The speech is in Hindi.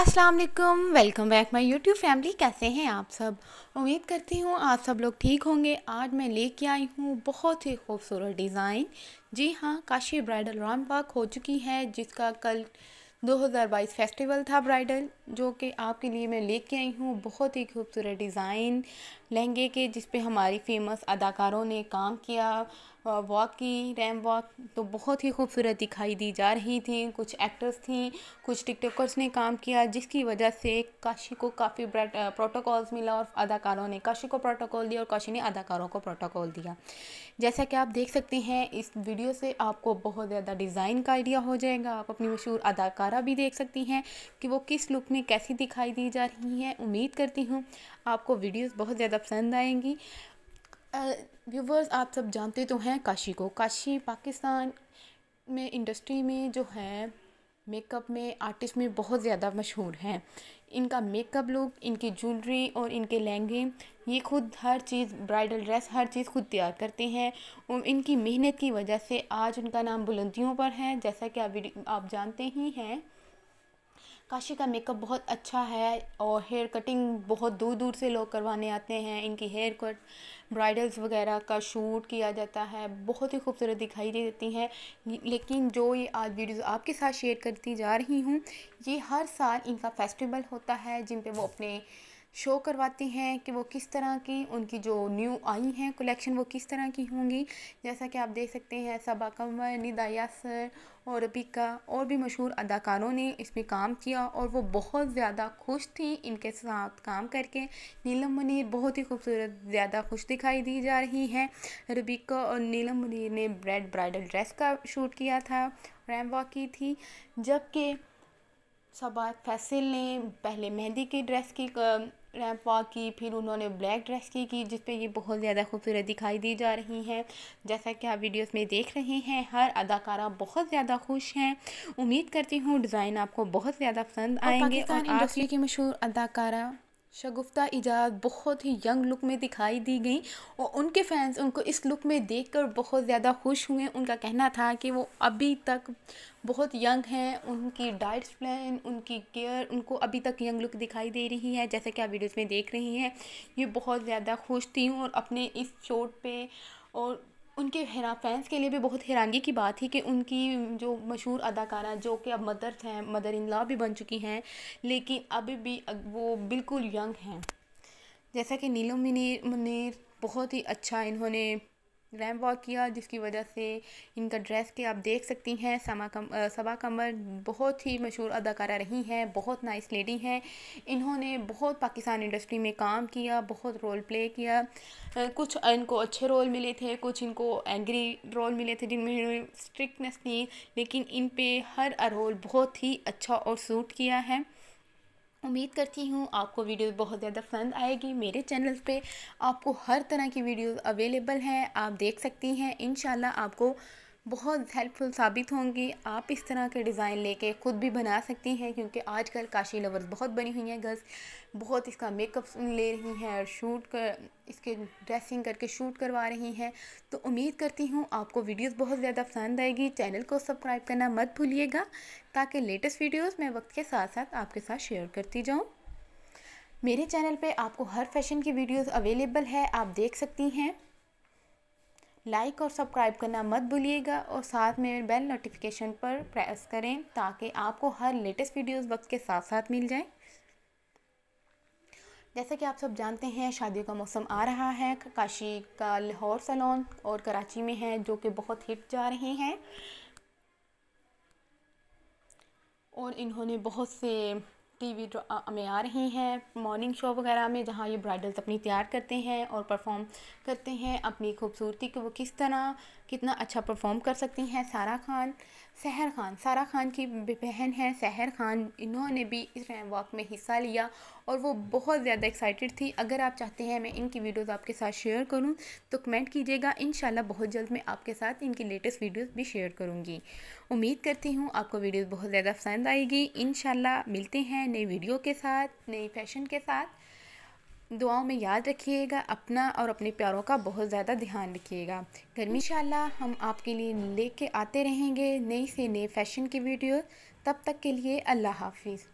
अस्सलाम वालेकुम welcome back my YouTube family कैसे हैं आप सब उम्मीद करती हूँ आप सब लोग ठीक होंगे आज मैं लेके आई हूँ बहुत ही खूबसूरत डिज़ाइन जी हाँ काशी ब्राइडल राम पाक हो चुकी है जिसका कल 2022 फेस्टिवल था ब्राइडल जो कि आपके लिए मैं लेके आई हूँ बहुत ही खूबसूरत डिज़ाइन लहंगे के जिसपे हमारी फेमस अदाकारों ने काम किया वॉक की रैम वॉक तो बहुत ही खूबसूरत दिखाई दी जा रही थी कुछ एक्टर्स थी कुछ टिकटॉकर्स ने काम किया जिसकी वजह से काशी को काफ़ी प्रोटोकॉल्स मिला और अदाकारों ने काशी को प्रोटोकॉल दिया और काशी ने अदाकारों को प्रोटोकॉल दिया जैसा कि आप देख सकते हैं इस वीडियो से आपको बहुत ज़्यादा डिज़ाइन का आइडिया हो जाएगा आप अपनी मशहूर अदाकारा भी देख सकती हैं कि वो किस लुक में कैसी दिखाई दी जा रही हैं उम्मीद करती हूँ आपको वीडियोज बहुत ज़्यादा पसंद आएंगी व्यूवर्स uh, आप सब जानते तो हैं काशी को काशी पाकिस्तान में इंडस्ट्री में जो है मेकअप में आर्टिस्ट में बहुत ज़्यादा मशहूर हैं इनका मेकअप लुक इनकी ज्वेलरी और इनके लहंगे ये खुद हर चीज़ ब्राइडल ड्रेस हर चीज़ खुद तैयार करते हैं और इनकी मेहनत की वजह से आज उनका नाम बुलंदियों पर है जैसा कि आप आप जानते ही हैं काशी का मेकअप बहुत अच्छा है और हेयर कटिंग बहुत दूर दूर से लोग करवाने आते हैं इनकी हेयर कट ब्राइडल्स वगैरह का शूट किया जाता है बहुत ही खूबसूरत दिखाई देती हैं लेकिन जो ये आज वीडियोस आपके साथ शेयर करती जा रही हूँ ये हर साल इनका फेस्टिवल होता है जिन पे वो अपने शो करवाती हैं कि वो किस तरह की उनकी जो न्यू आई हैं कलेक्शन वो किस तरह की होंगी जैसा कि आप देख सकते हैं सबा कंवर निदा यासर और रबीका और भी मशहूर अदाकारों ने इसमें काम किया और वो बहुत ज़्यादा खुश थी इनके साथ काम करके नीलम मुनीर बहुत ही खूबसूरत ज़्यादा खुश दिखाई दी जा रही हैं रबिका और नीलम मुनीर ने ब्रेड ब्राइडल ड्रेस का शूट किया था रैम वॉक की थी जबकि सबा फैसल ने पहले मेहंदी की ड्रेस की रैंप वॉक की फिर उन्होंने ब्लैक ड्रेस की की जिस पे ये बहुत ज़्यादा खूबसूरत दिखाई दी जा रही हैं जैसा कि आप वीडियोस में देख रहे हैं हर अदाकारा बहुत ज़्यादा खुश हैं उम्मीद करती हूँ डिज़ाइन आपको बहुत ज़्यादा पसंद आएंगे और, और की मशहूर अदाकारा शगुफ्ता इजाद बहुत ही यंग लुक में दिखाई दी गई और उनके फैंस उनको इस लुक में देखकर बहुत ज़्यादा खुश हुए उनका कहना था कि वो अभी तक बहुत यंग हैं उनकी डाइट्स प्लान उनकी केयर उनको अभी तक यंग लुक दिखाई दे रही है जैसे कि आप वीडियोज़ में देख रही हैं ये बहुत ज़्यादा खुश थी और अपने इस चोट पर और उनके हैरान फैंस के लिए भी बहुत हैरानगी की बात थी कि उनकी जो मशहूर अदाकारा जो कि अब मदर हैं मदर इन लॉ भी बन चुकी हैं लेकिन अभी भी वो बिल्कुल यंग हैं जैसा कि नीलम मुनीर मुनीर बहुत ही अच्छा इन्होंने रैम वॉक किया जिसकी वजह से इनका ड्रेस के आप देख सकती हैं समा कम सबा कमर बहुत ही मशहूर अदाकारा रही हैं बहुत नाइस लेडी हैं इन्होंने बहुत पाकिस्तान इंडस्ट्री में काम किया बहुत रोल प्ले किया कुछ इनको अच्छे रोल मिले थे कुछ इनको एंग्री रोल मिले थे जिनमें इन्होंने स्ट्रिक्टनेस थी लेकिन इन पर हर रोल बहुत ही अच्छा और सूट किया है उम्मीद करती हूँ आपको वीडियो बहुत ज़्यादा पसंद आएगी मेरे चैनल पे आपको हर तरह की वीडियोस अवेलेबल हैं आप देख सकती हैं इन आपको बहुत हेल्पफुल साबित होंगी आप इस तरह के डिज़ाइन लेके ख़ुद भी बना सकती हैं क्योंकि आजकल काशी लवर्स बहुत बनी हुई हैं गर्ल्स बहुत इसका मेकअप ले रही हैं और शूट कर इसके ड्रेसिंग करके शूट करवा रही हैं तो उम्मीद करती हूँ आपको वीडियोस बहुत ज़्यादा पसंद आएगी चैनल को सब्सक्राइब करना मत भूलिएगा ताकि लेटेस्ट वीडियोज़ मैं वक्त के साथ साथ आपके साथ शेयर करती जाऊँ मेरे चैनल पर आपको हर फैशन की वीडियोज़ अवेलेबल है आप देख सकती हैं लाइक और सब्सक्राइब करना मत भूलिएगा और साथ में बेल नोटिफिकेशन पर प्रेस करें ताकि आपको हर लेटेस्ट वीडियोस वक्त के साथ साथ मिल जाएं जैसा कि आप सब जानते हैं शादियों का मौसम आ रहा है काशी का लाहौर सलोन और कराची में है जो कि बहुत हिट जा रहे हैं और इन्होंने बहुत से टीवी में आ रही हैं मॉर्निंग शो वगैरह में जहाँ ये ब्राइडल्स अपनी तैयार करते हैं और परफॉर्म करते हैं अपनी खूबसूरती को वो किस तरह कितना अच्छा परफॉर्म कर सकती हैं सारा खान सहर खान सारा खान की बहन है सहर खान इन्होंने भी इस रैम वॉक में हिस्सा लिया और वो बहुत ज़्यादा एक्साइटेड थी अगर आप चाहते हैं मैं इनकी वीडियोस आपके साथ शेयर करूं तो कमेंट कीजिएगा इन बहुत जल्द मैं आपके साथ इनकी लेटेस्ट वीडियोस भी शेयर करूंगी उम्मीद करती हूँ आपको वीडियोस बहुत ज़्यादा पसंद आएगी इन मिलते हैं नई वीडियो के साथ नई फैशन के साथ दुआओं में याद रखिएगा अपना और अपने प्यारों का बहुत ज़्यादा ध्यान रखिएगा गर्मी शाला हम आपके लिए लेके आते रहेंगे नई से नए फैशन की वीडियो तब तक के लिए अल्लाह हाफिज़